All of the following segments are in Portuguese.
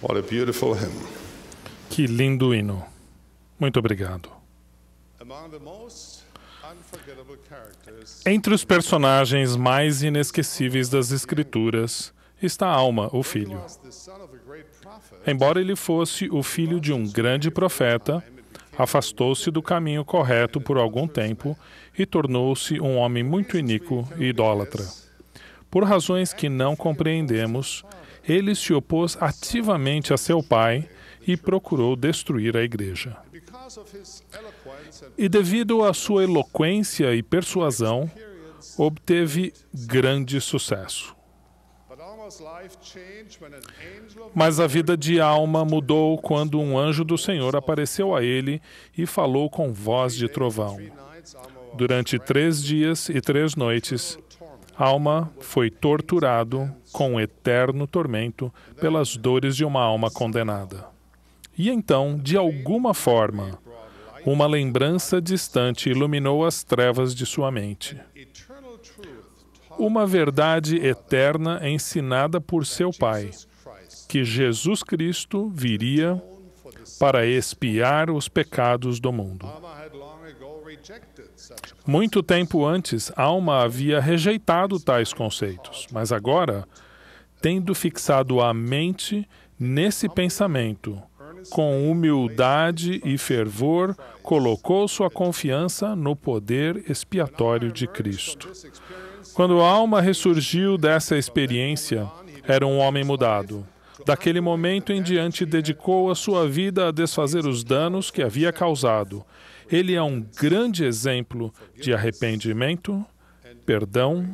What a beautiful hymn. Que lindo hino. Muito obrigado. Entre os personagens mais inesquecíveis das Escrituras está Alma, o filho. Embora ele fosse o filho de um grande profeta, afastou-se do caminho correto por algum tempo e tornou-se um homem muito iníquo e idólatra. Por razões que não compreendemos, ele se opôs ativamente a seu pai e procurou destruir a igreja. E devido à sua eloquência e persuasão, obteve grande sucesso. Mas a vida de Alma mudou quando um anjo do Senhor apareceu a ele e falou com voz de trovão. Durante três dias e três noites, alma foi torturado com eterno tormento pelas dores de uma alma condenada. E então, de alguma forma, uma lembrança distante iluminou as trevas de sua mente. Uma verdade eterna ensinada por seu Pai, que Jesus Cristo viria para expiar os pecados do mundo. Muito tempo antes, Alma havia rejeitado tais conceitos, mas agora, tendo fixado a mente nesse pensamento, com humildade e fervor, colocou sua confiança no poder expiatório de Cristo. Quando a alma ressurgiu dessa experiência, era um homem mudado. Daquele momento em diante, dedicou a sua vida a desfazer os danos que havia causado ele é um grande exemplo de arrependimento, perdão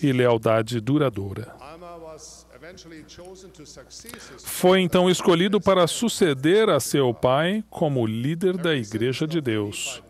e lealdade duradoura. Foi então escolhido para suceder a seu pai como líder da Igreja de Deus.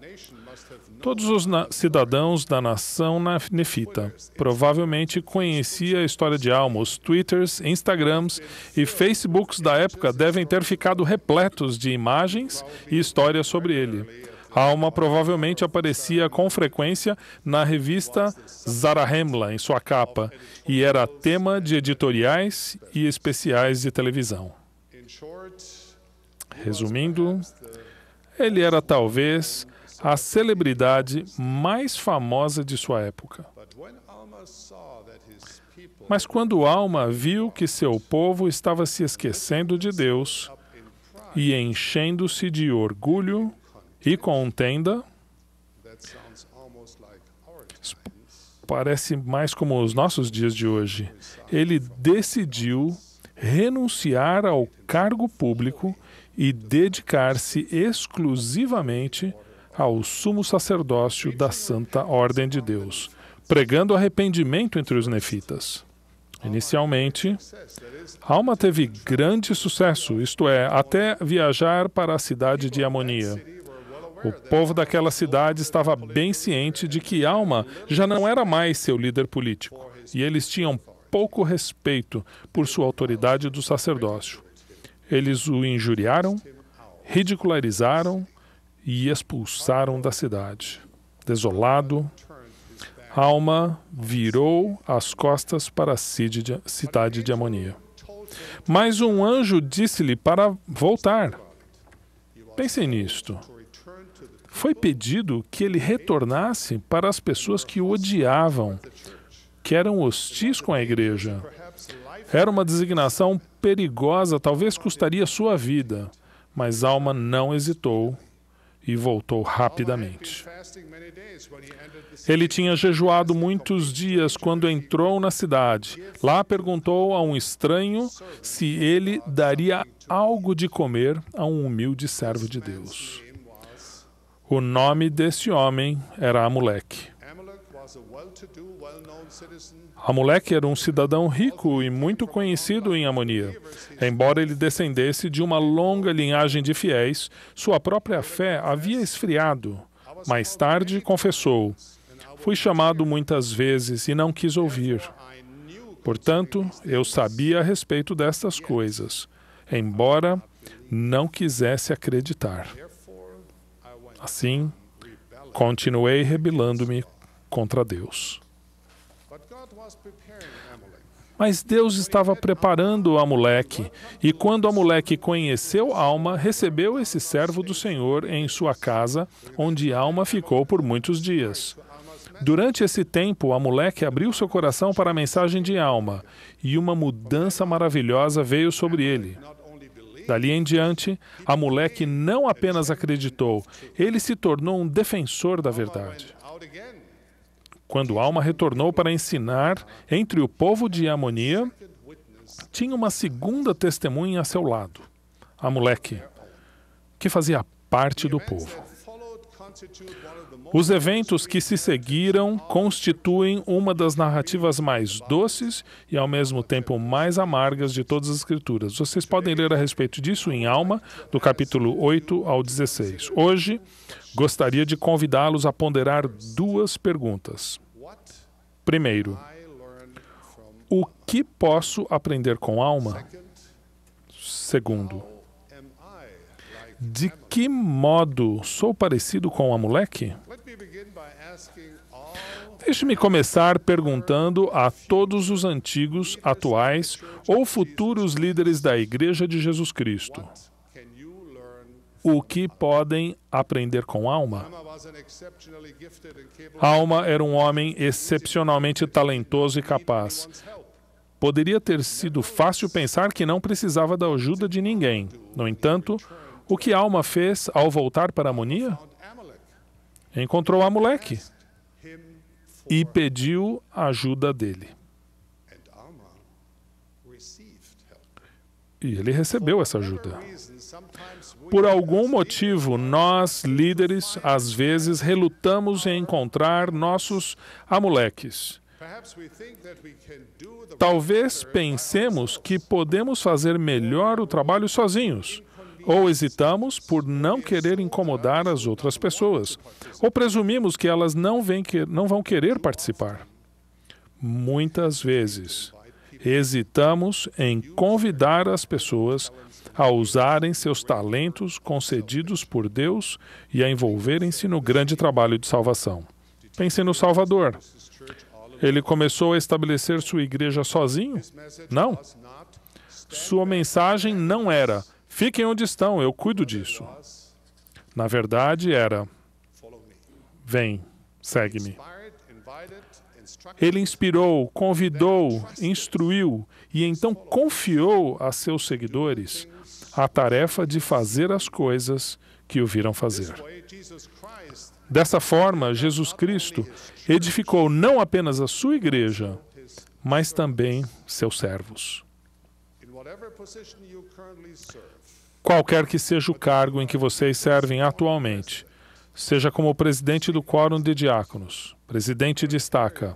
Todos os cidadãos da nação na nefita provavelmente conhecia a história de Alma. Os Twitters, Instagrams e Facebooks da época devem ter ficado repletos de imagens e histórias sobre ele. Alma provavelmente aparecia com frequência na revista Zarahemla, em sua capa, e era tema de editoriais e especiais de televisão. Resumindo, ele era talvez a celebridade mais famosa de sua época. Mas quando Alma viu que seu povo estava se esquecendo de Deus e enchendo-se de orgulho e contenda, parece mais como os nossos dias de hoje, ele decidiu renunciar ao cargo público e dedicar-se exclusivamente ao sumo sacerdócio da Santa Ordem de Deus, pregando arrependimento entre os nefitas. Inicialmente, Alma teve grande sucesso, isto é, até viajar para a cidade de Amonia. O povo daquela cidade estava bem ciente de que Alma já não era mais seu líder político, e eles tinham pouco respeito por sua autoridade do sacerdócio. Eles o injuriaram, ridicularizaram e expulsaram da cidade. Desolado, Alma virou as costas para a cidade de Amonia. Mas um anjo disse-lhe para voltar. Pensem nisto. Foi pedido que ele retornasse para as pessoas que o odiavam, que eram hostis com a igreja. Era uma designação perigosa, talvez custaria sua vida, mas Alma não hesitou e voltou rapidamente. Ele tinha jejuado muitos dias quando entrou na cidade. Lá perguntou a um estranho se ele daria algo de comer a um humilde servo de Deus. O nome desse homem era Amuleque. A moleque era um cidadão rico e muito conhecido em Amonia. Embora ele descendesse de uma longa linhagem de fiéis, sua própria fé havia esfriado. Mais tarde, confessou: Fui chamado muitas vezes e não quis ouvir. Portanto, eu sabia a respeito destas coisas, embora não quisesse acreditar. Assim, continuei rebelando-me contra Deus. Mas Deus estava preparando Amaleque, e quando Amaleque conheceu Alma, recebeu esse servo do Senhor em sua casa, onde Alma ficou por muitos dias. Durante esse tempo, Amaleque abriu seu coração para a mensagem de Alma, e uma mudança maravilhosa veio sobre ele. Dali em diante, Amaleque não apenas acreditou, ele se tornou um defensor da verdade. Quando Alma retornou para ensinar entre o povo de Amonia, tinha uma segunda testemunha a seu lado, a moleque, que fazia parte do povo. Os eventos que se seguiram constituem uma das narrativas mais doces e, ao mesmo tempo, mais amargas de todas as Escrituras. Vocês podem ler a respeito disso em Alma, do capítulo 8 ao 16. Hoje, gostaria de convidá-los a ponderar duas perguntas. Primeiro, o que posso aprender com Alma? Segundo, de que modo sou parecido com a moleque? Deixe-me começar perguntando a todos os antigos, atuais ou futuros líderes da Igreja de Jesus Cristo: o que podem aprender com Alma? Alma era um homem excepcionalmente talentoso e capaz. Poderia ter sido fácil pensar que não precisava da ajuda de ninguém. No entanto, o que Alma fez ao voltar para Amonia? Encontrou Amaleque e pediu ajuda dele. E ele recebeu essa ajuda. Por algum motivo, nós, líderes, às vezes relutamos em encontrar nossos amuleques. Talvez pensemos que podemos fazer melhor o trabalho sozinhos, ou hesitamos por não querer incomodar as outras pessoas, ou presumimos que elas não, vem que, não vão querer participar. Muitas vezes, hesitamos em convidar as pessoas a usarem seus talentos concedidos por Deus e a envolverem-se no grande trabalho de salvação. Pense no Salvador. Ele começou a estabelecer sua igreja sozinho? Não. Sua mensagem não era Fiquem onde estão, eu cuido disso. Na verdade, era: Vem, segue-me. Ele inspirou, convidou, instruiu e então confiou a seus seguidores a tarefa de fazer as coisas que o viram fazer. Dessa forma, Jesus Cristo edificou não apenas a sua igreja, mas também seus servos. Qualquer que seja o cargo em que vocês servem atualmente, seja como presidente do Quórum de Diáconos, presidente de estaca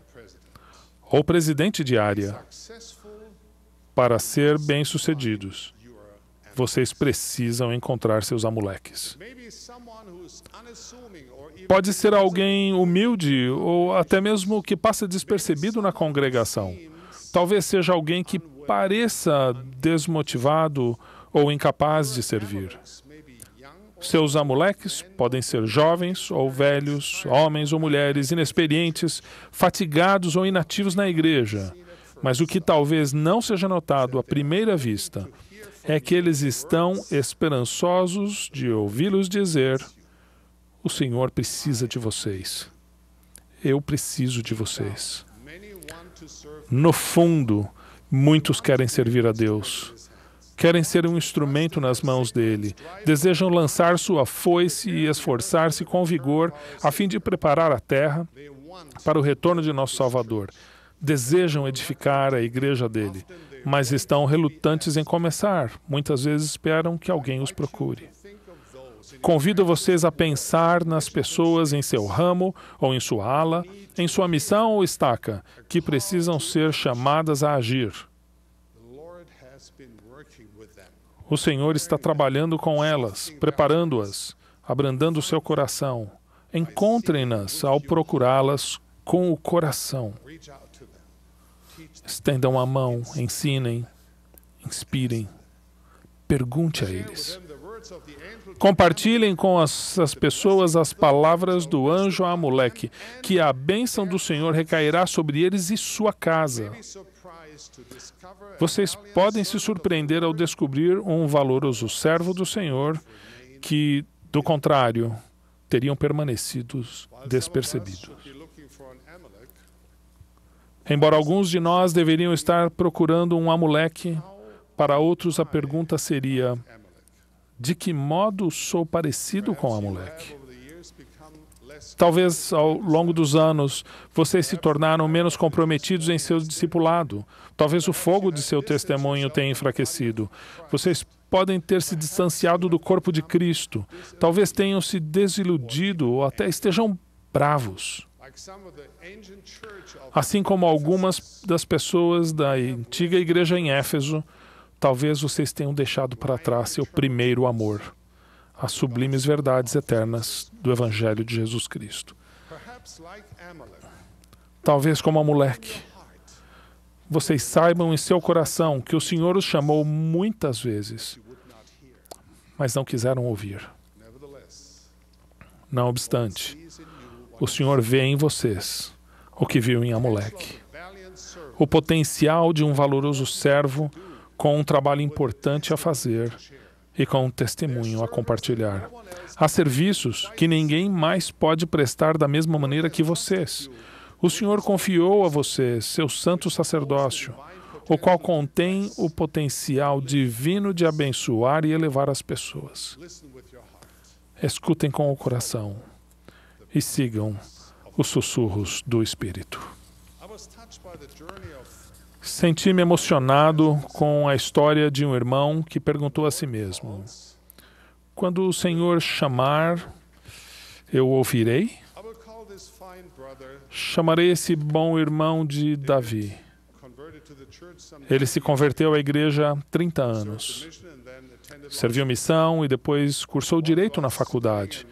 ou presidente de área, para ser bem-sucedidos, vocês precisam encontrar seus amuleques. Pode ser alguém humilde ou até mesmo que passa despercebido na congregação. Talvez seja alguém que pareça desmotivado ou incapaz de servir. Seus amuleques podem ser jovens ou velhos, homens ou mulheres, inexperientes, fatigados ou inativos na igreja. Mas o que talvez não seja notado à primeira vista é que eles estão esperançosos de ouvi-los dizer: O Senhor precisa de vocês. Eu preciso de vocês. No fundo, Muitos querem servir a Deus. Querem ser um instrumento nas mãos dele. Desejam lançar sua foice e esforçar-se com vigor a fim de preparar a terra para o retorno de nosso Salvador. Desejam edificar a igreja dele, mas estão relutantes em começar. Muitas vezes esperam que alguém os procure. Convido vocês a pensar nas pessoas em seu ramo ou em sua ala, em sua missão ou estaca, que precisam ser chamadas a agir. O Senhor está trabalhando com elas, preparando-as, abrandando o seu coração. Encontrem-nas ao procurá-las com o coração. Estendam a mão, ensinem, inspirem. Pergunte a eles. Compartilhem com as, as pessoas as palavras do anjo a que a bênção do Senhor recairá sobre eles e sua casa. Vocês podem se surpreender ao descobrir um valoroso servo do Senhor que, do contrário, teriam permanecido despercebidos. Embora alguns de nós deveriam estar procurando um amuleque, para outros a pergunta seria: de que modo sou parecido com a moleque? Talvez ao longo dos anos vocês se tornaram menos comprometidos em seu discipulado. Talvez o fogo de seu testemunho tenha enfraquecido. Vocês podem ter se distanciado do corpo de Cristo. Talvez tenham se desiludido ou até estejam bravos. Assim como algumas das pessoas da antiga igreja em Éfeso Talvez vocês tenham deixado para trás seu primeiro amor, as sublimes verdades eternas do Evangelho de Jesus Cristo. Talvez como Amulek, vocês saibam em seu coração que o Senhor os chamou muitas vezes, mas não quiseram ouvir. Não obstante, o Senhor vê em vocês o que viu em Amulek. O potencial de um valoroso servo com um trabalho importante a fazer e com um testemunho a compartilhar. Há serviços que ninguém mais pode prestar da mesma maneira que vocês. O Senhor confiou a vocês seu santo sacerdócio, o qual contém o potencial divino de abençoar e elevar as pessoas. Escutem com o coração e sigam os sussurros do Espírito. Senti-me emocionado com a história de um irmão que perguntou a si mesmo: Quando o Senhor chamar, eu ouvirei? Chamarei esse bom irmão de Davi. Ele se converteu à igreja há 30 anos. Serviu missão e depois cursou direito na faculdade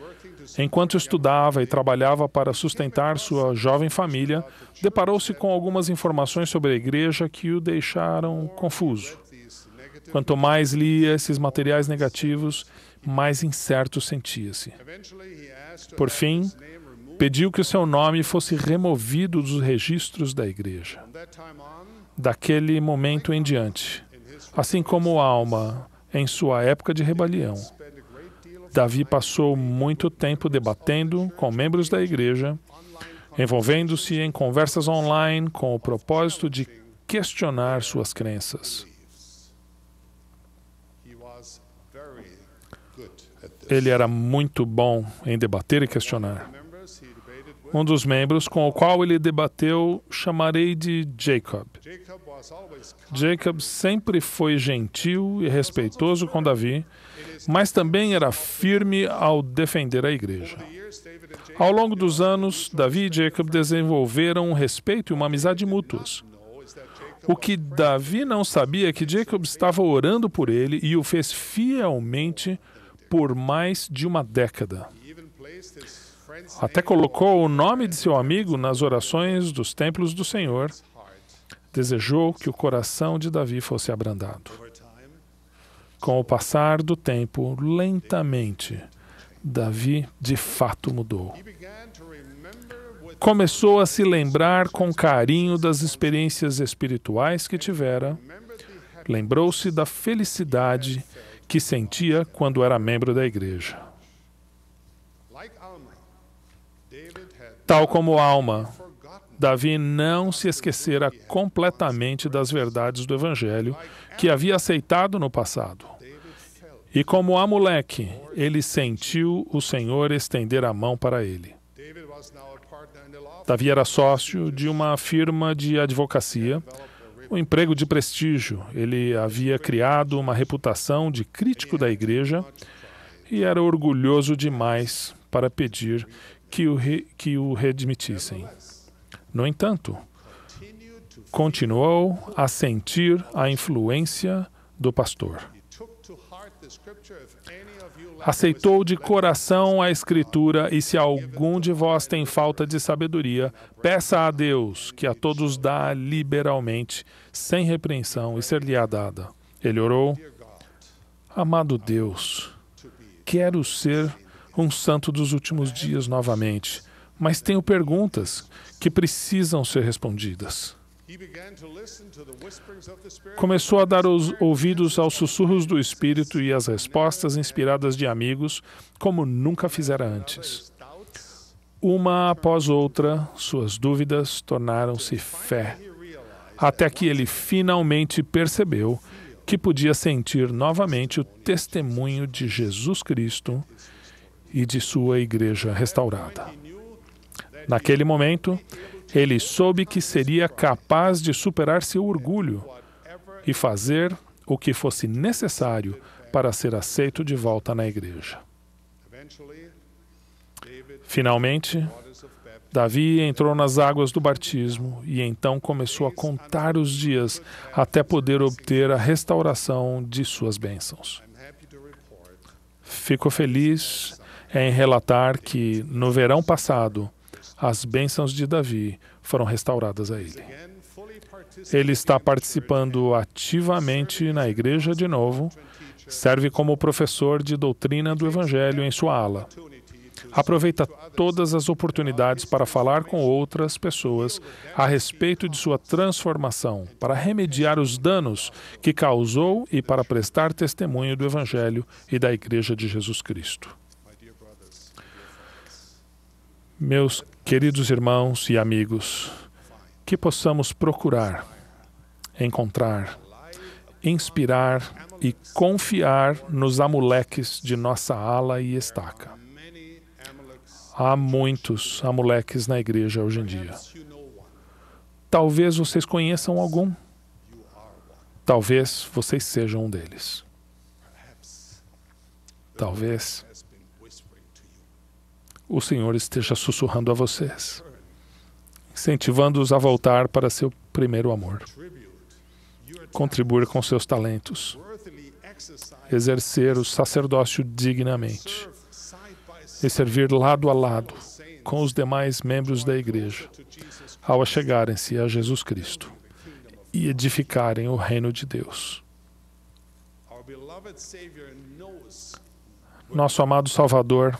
Enquanto estudava e trabalhava para sustentar sua jovem família, deparou-se com algumas informações sobre a igreja que o deixaram confuso. Quanto mais lia esses materiais negativos, mais incerto sentia-se. Por fim, pediu que o seu nome fosse removido dos registros da igreja. Daquele momento em diante, assim como a alma em sua época de rebelião, Davi passou muito tempo debatendo com membros da igreja, envolvendo-se em conversas online com o propósito de questionar suas crenças. Ele era muito bom em debater e questionar. Um dos membros com o qual ele debateu chamarei de Jacob. Jacob sempre foi gentil e respeitoso com Davi mas também era firme ao defender a igreja. Ao longo dos anos, Davi e Jacob desenvolveram um respeito e uma amizade mútuas. O que Davi não sabia é que Jacob estava orando por ele e o fez fielmente por mais de uma década. Até colocou o nome de seu amigo nas orações dos templos do Senhor. Desejou que o coração de Davi fosse abrandado. Com o passar do tempo, lentamente, Davi de fato mudou. Começou a se lembrar com carinho das experiências espirituais que tivera. Lembrou-se da felicidade que sentia quando era membro da igreja. Tal como Alma, Davi não se esquecera completamente das verdades do Evangelho que havia aceitado no passado. E como Amaleque, ele sentiu o Senhor estender a mão para ele. Davi era sócio de uma firma de advocacia, um emprego de prestígio. Ele havia criado uma reputação de crítico da igreja e era orgulhoso demais para pedir que o, re, que o readmitissem. No entanto, continuou a sentir a influência do pastor. Aceitou de coração a Escritura, e se algum de vós tem falta de sabedoria, peça a Deus, que a todos dá liberalmente, sem repreensão, e ser-lhe-á dada. Ele orou: Amado Deus, quero ser um santo dos últimos dias novamente, mas tenho perguntas que precisam ser respondidas. Começou a dar os ouvidos aos sussurros do Espírito e às respostas inspiradas de amigos, como nunca fizera antes. Uma após outra, suas dúvidas tornaram-se fé, até que ele finalmente percebeu que podia sentir novamente o testemunho de Jesus Cristo e de sua igreja restaurada. Naquele momento, ele soube que seria capaz de superar seu orgulho e fazer o que fosse necessário para ser aceito de volta na igreja. Finalmente, Davi entrou nas águas do batismo e então começou a contar os dias até poder obter a restauração de suas bênçãos. Fico feliz em relatar que, no verão passado, as bênçãos de Davi foram restauradas a ele. Ele está participando ativamente na igreja de novo, serve como professor de doutrina do Evangelho em sua ala. Aproveita todas as oportunidades para falar com outras pessoas a respeito de sua transformação, para remediar os danos que causou e para prestar testemunho do Evangelho e da Igreja de Jesus Cristo. Meus queridos irmãos e amigos, que possamos procurar, encontrar, inspirar e confiar nos amuleques de nossa ala e estaca. Há muitos amuleques na igreja hoje em dia. Talvez vocês conheçam algum. Talvez vocês sejam um deles. Talvez o Senhor esteja sussurrando a vocês, incentivando-os a voltar para seu primeiro amor, contribuir com seus talentos, exercer o sacerdócio dignamente e servir lado a lado com os demais membros da igreja, ao chegarem se a Jesus Cristo e edificarem o reino de Deus. Nosso amado Salvador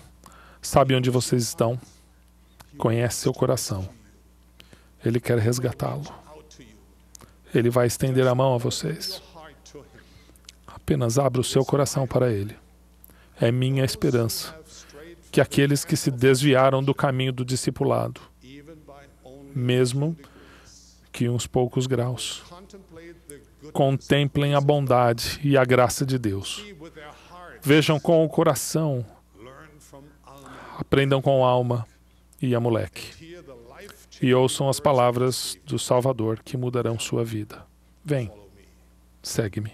sabe onde vocês estão, conhece seu coração. Ele quer resgatá-lo. Ele vai estender a mão a vocês. Apenas abra o seu coração para ele. É minha esperança que aqueles que se desviaram do caminho do discipulado, mesmo que uns poucos graus, contemplem a bondade e a graça de Deus. Vejam com o coração Aprendam com alma e a moleque. E ouçam as palavras do Salvador que mudarão sua vida. Vem, segue-me.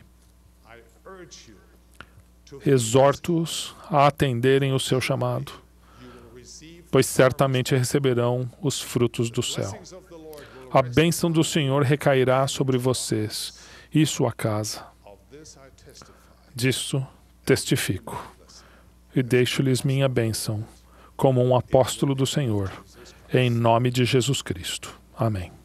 Exorto-os a atenderem o seu chamado, pois certamente receberão os frutos do céu. A bênção do Senhor recairá sobre vocês e sua casa. Disso testifico e deixo-lhes minha bênção como um apóstolo do Senhor, em nome de Jesus Cristo. Amém.